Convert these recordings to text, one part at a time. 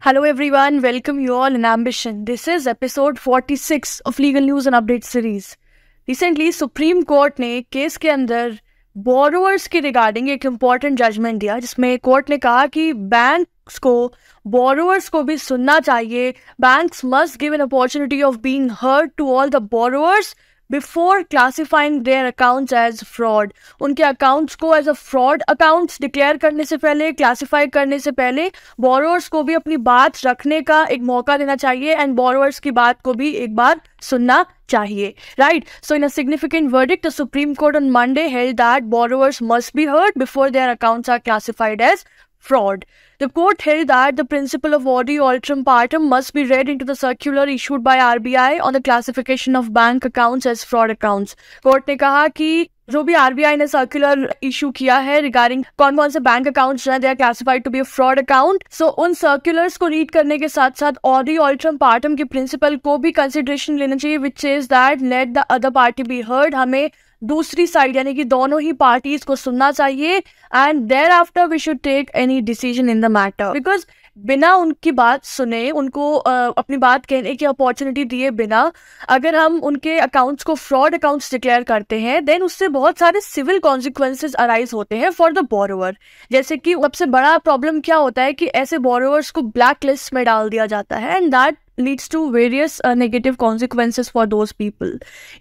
Hello everyone, welcome you all in Ambition. This is episode 46 of legal news and update series recently supreme court ने case के अंदर borrowers के regarding एक important judgement दिया जिसमें court ने कहा कि बैंक्स को बोरोवर्स को भी सुनना चाहिए banks must give an opportunity of being heard to all the borrowers before classifying their accounts as fraud उनके अकाउंट्स को as a fraud accounts declare करने से पहले क्लासीफाई करने से पहले बोरोअर्स को भी अपनी बात रखने का एक मौका देना चाहिए एंड बोरोअर्स की बात को भी एक बार सुनना चाहिए right so in a significant verdict supreme court on Monday held that borrowers must be heard before their accounts are classified as fraud. The court held that the principle of audi alteram partem must be read into the circular issued by RBI on the classification of bank accounts as fraud accounts. Court ne kaha ki. जो भी RBI ने circular issue किया है regarding कौन कौन से bank account जो है they are classified to be fraud account so उन सर्कुलर्स को रीड करने के साथ साथ ऑडी ऑल्ट्रम पार्टम के प्रिंसिपल को भी कंसिडरेशन लेना चाहिए which is that let the other party be heard हमें दूसरी साइड यानी कि दोनों ही पार्टीज को सुनना चाहिए and thereafter we should take any decision in the matter because बिना उनकी बात सुने उनको आ, अपनी बात कहने की अपॉर्चुनिटी दिए बिना अगर हम उनके अकाउंट्स को फ्रॉड अकाउंट्स डिक्लेयर करते हैं देन उससे बहुत सारे सिविल कॉन्सिक्वेंसेज अराइज होते हैं फॉर द बोरोवर जैसे कि सबसे बड़ा प्रॉब्लम क्या होता है कि ऐसे बोरोवर्स को ब्लैक लिस्ट में डाल दिया जाता है and that leads to various negative consequences for those people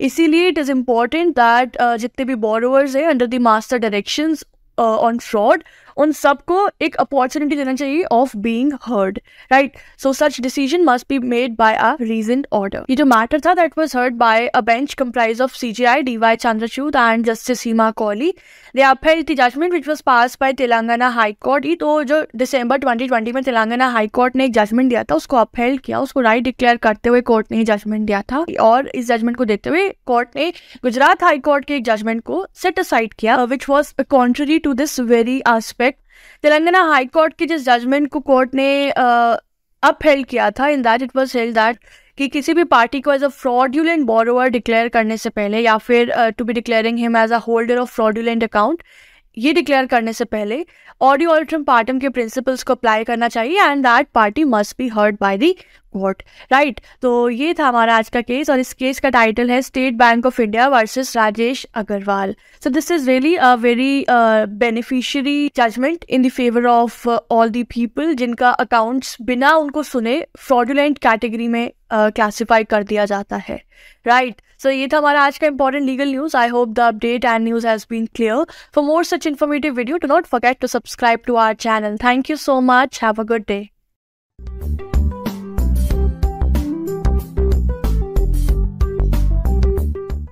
इसीलिए इट इज़ इम्पॉर्टेंट दैट जितने भी बोरोवर्स हैं under the master directions on fraud उन सबको एक अपॉर्चुनिटी देना चाहिए of being heard right so such decision must be made by a reason order ये जो मैटर था that was heard by a bench comprise of C J I D Y Chandrachud and justice हीमा Kohli they upheld judgment which was pass by Telangana high court ही तो जो December twenty में Telangana high court ने एक judgement दिया था उसको अपहेल किया उसको राइट डिक्लेयर करते हुए कोर्ट ने जजमेंट दिया था और इस जजमेंट को देखते हुए कोर्ट ने गुजरात हाई कोर्ट के एक जजमेंट को सेट असाइड किया which was contrary to this very aspect Telangana high court के जिस जजमेंट को कोर्ट ने अप हेल्ड किया था in that it was held that कि किसी भी पार्टी को as a fraudulent borrower declare करने से पहले या फिर to be declaring him as a holder of fraudulent account ये डिक्लेयर करने से पहले ऑडियो ऑल्ट्रम पार्टम के प्रिंसिपल्स को अप्लाई करना चाहिए and that party must be heard by the court right तो ये था हमारा आज का केस और इस केस का टाइटल है state bank of India versus Rajesh Agarwal so this is really a very beneficiary judgment in the favour of all the people जिनका अकाउंट्स बिना उनको सुने फ्रॉडुलेंट कैटेगरी में क्लासिफाई uh, कर दिया जाता है राइट right. सो so, ये था हमारा आज का important legal news I hope the update and news has been clear for more such informative video do not forget to subscribe to our channel thank you so much have a good day